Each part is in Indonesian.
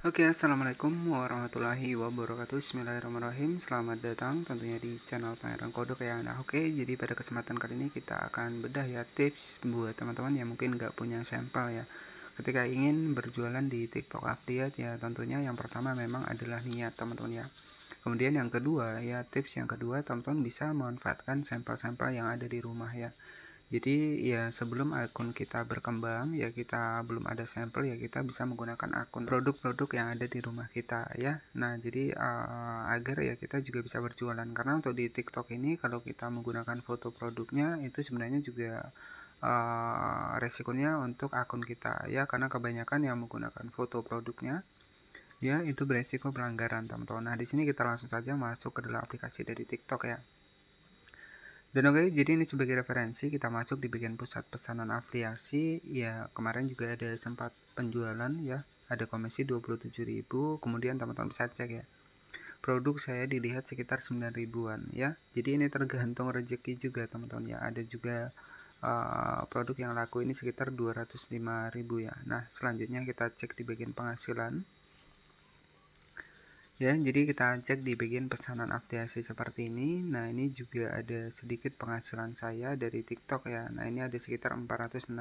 Oke, okay, assalamualaikum warahmatullahi wabarakatuh. Bismillahirrahmanirrahim. Selamat datang tentunya di channel Pangeran Kodok ya. Nah, oke, okay, jadi pada kesempatan kali ini kita akan bedah ya tips buat teman-teman yang mungkin gak punya sampel ya. Ketika ingin berjualan di TikTok affiliate ya, tentunya yang pertama memang adalah niat teman-teman ya. Kemudian yang kedua ya tips yang kedua teman-teman bisa memanfaatkan sampel-sampel yang ada di rumah ya jadi ya sebelum akun kita berkembang ya kita belum ada sampel ya kita bisa menggunakan akun produk-produk yang ada di rumah kita ya nah jadi uh, agar ya kita juga bisa berjualan karena untuk di TikTok ini kalau kita menggunakan foto produknya itu sebenarnya juga uh, resikonya untuk akun kita ya karena kebanyakan yang menggunakan foto produknya ya itu beresiko pelanggaran teman-teman nah di sini kita langsung saja masuk ke dalam aplikasi dari TikTok ya dan oke, okay, jadi ini sebagai referensi kita masuk di bagian pusat pesanan afiliasi. Ya, kemarin juga ada sempat penjualan ya, ada komisi 27.000, kemudian teman-teman bisa cek ya. Produk saya dilihat sekitar 9 ribuan ya. Jadi ini tergantung rezeki juga teman-teman ya. Ada juga uh, produk yang laku ini sekitar 205.000 ya. Nah, selanjutnya kita cek di bagian penghasilan ya jadi kita cek di bagian pesanan afiliasi seperti ini nah ini juga ada sedikit penghasilan saya dari tiktok ya nah ini ada sekitar 460.000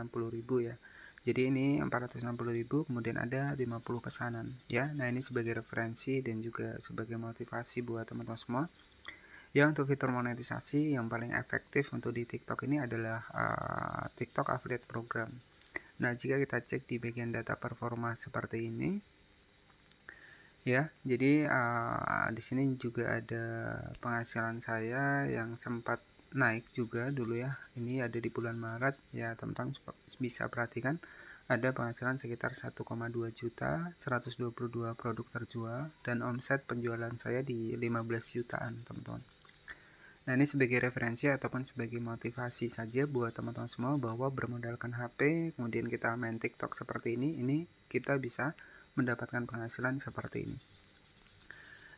ya jadi ini 460.000 kemudian ada 50 pesanan ya nah ini sebagai referensi dan juga sebagai motivasi buat teman-teman semua ya untuk fitur monetisasi yang paling efektif untuk di tiktok ini adalah uh, tiktok affiliate program nah jika kita cek di bagian data performa seperti ini ya jadi uh, di sini juga ada penghasilan saya yang sempat naik juga dulu ya ini ada di bulan Maret ya teman-teman bisa perhatikan ada penghasilan sekitar 1,2 juta 122 produk terjual dan omset penjualan saya di 15 jutaan teman-teman Nah ini sebagai referensi ataupun sebagai motivasi saja buat teman-teman semua bahwa bermodalkan HP kemudian kita main TikTok seperti ini, ini kita bisa mendapatkan penghasilan seperti ini.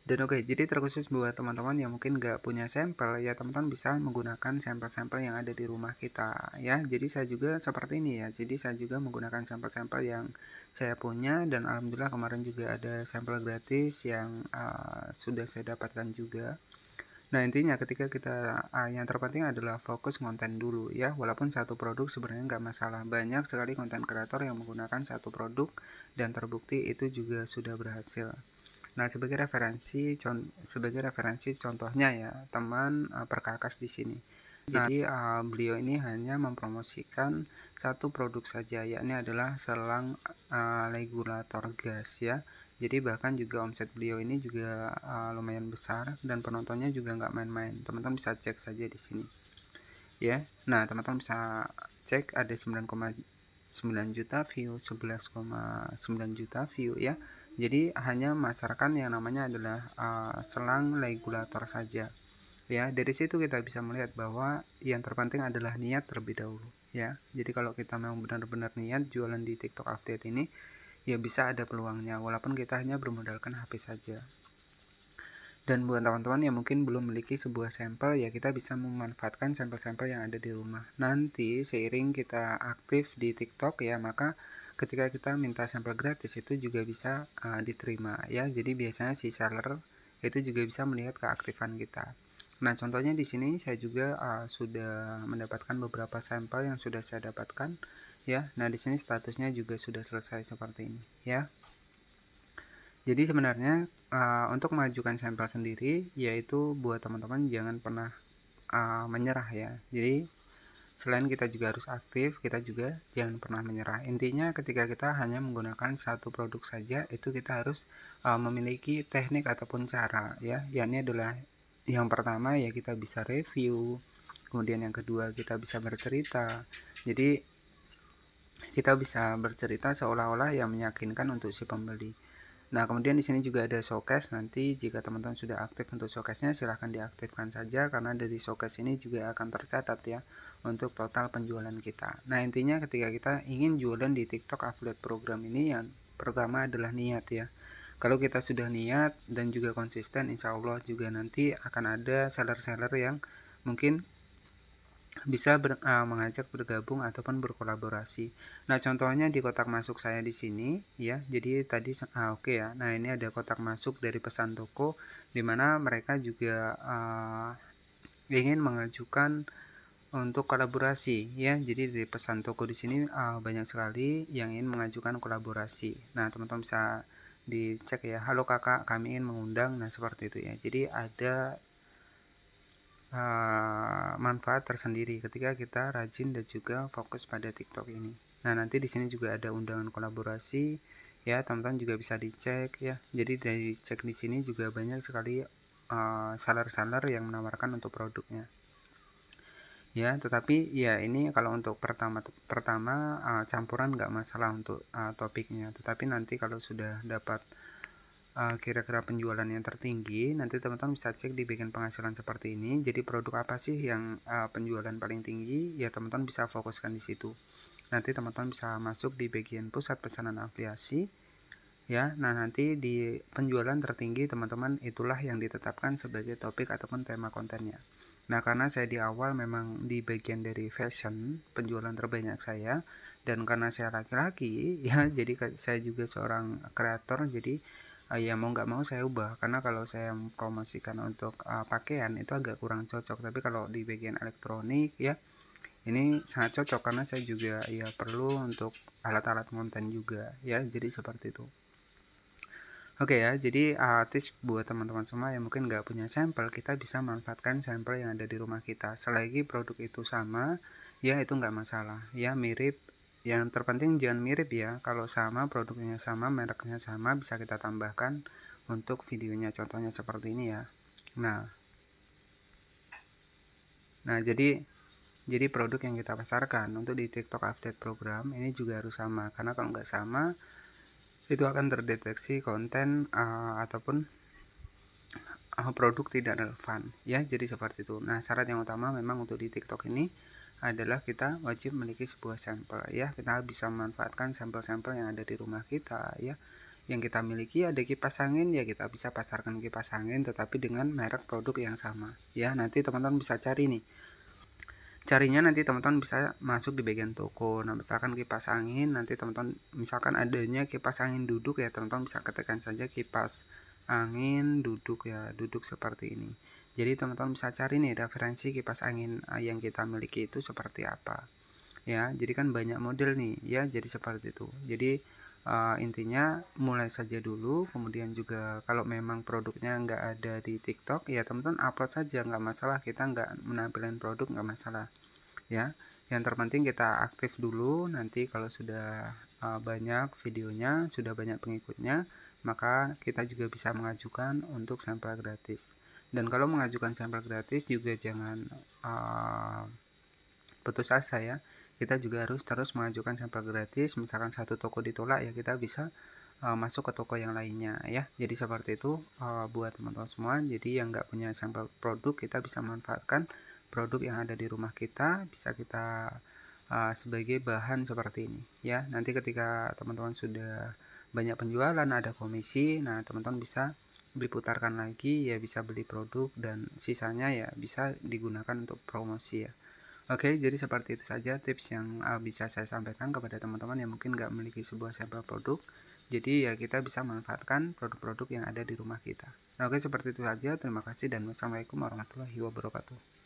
Dan oke, okay, jadi terkhusus buat teman-teman yang mungkin gak punya sampel, ya teman-teman bisa menggunakan sampel-sampel yang ada di rumah kita, ya. Jadi saya juga seperti ini ya. Jadi saya juga menggunakan sampel-sampel yang saya punya dan alhamdulillah kemarin juga ada sampel gratis yang uh, sudah saya dapatkan juga Nah intinya ketika kita uh, yang terpenting adalah fokus konten dulu ya walaupun satu produk sebenarnya nggak masalah banyak sekali konten kreator yang menggunakan satu produk dan terbukti itu juga sudah berhasil. Nah sebagai referensi sebagai referensi contohnya ya teman uh, perkakas di sini. Iya. Jadi uh, beliau ini hanya mempromosikan satu produk saja, yakni adalah selang uh, regulator gas ya, jadi bahkan juga omset beliau ini juga uh, lumayan besar dan penontonnya juga nggak main-main teman-teman bisa cek saja di sini ya nah teman-teman bisa cek ada 9,9 juta view 11,9 juta view ya jadi hanya masyarakat yang namanya adalah uh, selang regulator saja ya dari situ kita bisa melihat bahwa yang terpenting adalah niat terlebih dahulu ya jadi kalau kita memang benar-benar niat jualan di TikTok update ini ya bisa ada peluangnya walaupun kita hanya bermodalkan HP saja. Dan buat teman-teman yang mungkin belum memiliki sebuah sampel, ya kita bisa memanfaatkan sampel-sampel yang ada di rumah. Nanti seiring kita aktif di TikTok ya, maka ketika kita minta sampel gratis itu juga bisa uh, diterima ya. Jadi biasanya si seller itu juga bisa melihat keaktifan kita. Nah, contohnya di sini saya juga uh, sudah mendapatkan beberapa sampel yang sudah saya dapatkan ya nah di sini statusnya juga sudah selesai seperti ini ya jadi sebenarnya uh, untuk mengajukan sampel sendiri yaitu buat teman-teman jangan pernah uh, menyerah ya jadi selain kita juga harus aktif kita juga jangan pernah menyerah intinya ketika kita hanya menggunakan satu produk saja itu kita harus uh, memiliki teknik ataupun cara ya Yang ini adalah yang pertama ya kita bisa review kemudian yang kedua kita bisa bercerita jadi kita bisa bercerita seolah-olah yang meyakinkan untuk si pembeli. Nah, kemudian di sini juga ada showcase. Nanti jika teman-teman sudah aktif untuk showcase-nya silahkan diaktifkan saja karena dari showcase ini juga akan tercatat ya untuk total penjualan kita. Nah, intinya ketika kita ingin jualan di TikTok affiliate program ini yang pertama adalah niat ya. Kalau kita sudah niat dan juga konsisten, insya Allah juga nanti akan ada seller-seller yang mungkin bisa ber, uh, mengajak bergabung ataupun berkolaborasi. Nah, contohnya di kotak masuk saya di sini ya. Jadi tadi ah, oke okay ya. Nah, ini ada kotak masuk dari pesan toko di mana mereka juga uh, ingin mengajukan untuk kolaborasi ya. Jadi dari pesan toko di sini uh, banyak sekali yang ingin mengajukan kolaborasi. Nah, teman-teman bisa dicek ya. Halo Kakak, kami ingin mengundang. Nah, seperti itu ya. Jadi ada uh, manfaat tersendiri ketika kita rajin dan juga fokus pada TikTok ini. Nah, nanti di sini juga ada undangan kolaborasi ya, teman-teman juga bisa dicek ya. Jadi dari cek di sini juga banyak sekali eh, seller-seller uh, yang menawarkan untuk produknya. Ya, tetapi ya ini kalau untuk pertama pertama uh, campuran nggak masalah untuk uh, topiknya, tetapi nanti kalau sudah dapat Eh, kira-kira uh, yang tertinggi nanti teman-teman bisa cek di bagian penghasilan seperti ini jadi produk apa sih yang uh, penjualan paling tinggi ya teman-teman bisa fokuskan di situ nanti teman-teman bisa masuk di bagian pusat pesanan afiliasi ya nah nanti di penjualan tertinggi teman-teman itulah yang ditetapkan sebagai topik ataupun tema kontennya nah karena saya di awal memang di bagian dari fashion penjualan terbanyak saya dan karena saya laki-laki ya jadi saya juga seorang kreator jadi uh, ya mau nggak mau saya ubah karena kalau saya promosikan untuk uh, pakaian itu agak kurang cocok tapi kalau di bagian elektronik ya ini sangat cocok karena saya juga ya perlu untuk alat-alat konten juga ya jadi seperti itu Oke okay ya, jadi uh, tips buat teman-teman semua yang mungkin nggak punya sampel, kita bisa manfaatkan sampel yang ada di rumah kita. Selagi produk itu sama, ya itu nggak masalah. Ya mirip yang terpenting jangan mirip ya kalau sama produknya sama mereknya sama bisa kita tambahkan untuk videonya contohnya seperti ini ya nah nah jadi jadi produk yang kita pasarkan untuk di TikTok update program ini juga harus sama karena kalau nggak sama itu akan terdeteksi konten uh, ataupun uh, produk tidak relevan ya jadi seperti itu nah syarat yang utama memang untuk di TikTok ini adalah kita wajib memiliki sebuah sampel ya kita bisa memanfaatkan sampel-sampel yang ada di rumah kita ya yang kita miliki ada kipas angin ya kita bisa pasarkan kipas angin tetapi dengan merek produk yang sama ya nanti teman-teman bisa cari nih carinya nanti teman-teman bisa masuk di bagian toko nah misalkan kipas angin nanti teman-teman misalkan adanya kipas angin duduk ya teman-teman bisa ketekan saja kipas angin duduk ya duduk seperti ini jadi teman-teman bisa cari nih referensi kipas angin eh, yang kita miliki itu seperti apa. Ya, jadi kan banyak model nih ya, jadi seperti itu. Jadi uh, intinya mulai saja dulu, kemudian juga kalau memang produknya nggak ada di TikTok ya teman-teman upload saja nggak masalah, kita nggak menampilkan produk nggak masalah. Ya, yang terpenting kita aktif dulu nanti kalau sudah uh, banyak videonya, sudah banyak pengikutnya, maka kita juga bisa mengajukan untuk sampel gratis dan kalau mengajukan sampel gratis juga jangan uh, putus asa ya kita juga harus terus mengajukan sampel gratis misalkan satu toko ditolak ya kita bisa uh, masuk ke toko yang lainnya ya jadi seperti itu uh, buat teman-teman semua jadi yang nggak punya sampel produk kita bisa manfaatkan produk yang ada di rumah kita bisa kita uh, sebagai bahan seperti ini ya nanti ketika teman-teman sudah banyak penjualan ada komisi nah teman-teman bisa diputarkan lagi ya bisa beli produk dan sisanya ya bisa digunakan untuk promosi ya Oke, jadi seperti itu saja tips yang eh, bisa saya sampaikan kepada teman-teman yang mungkin nggak memiliki sebuah sampel produk. Jadi ya kita bisa manfaatkan produk-produk yang ada di rumah kita. oke, seperti itu saja. Terima kasih dan wassalamualaikum warahmatullahi wabarakatuh.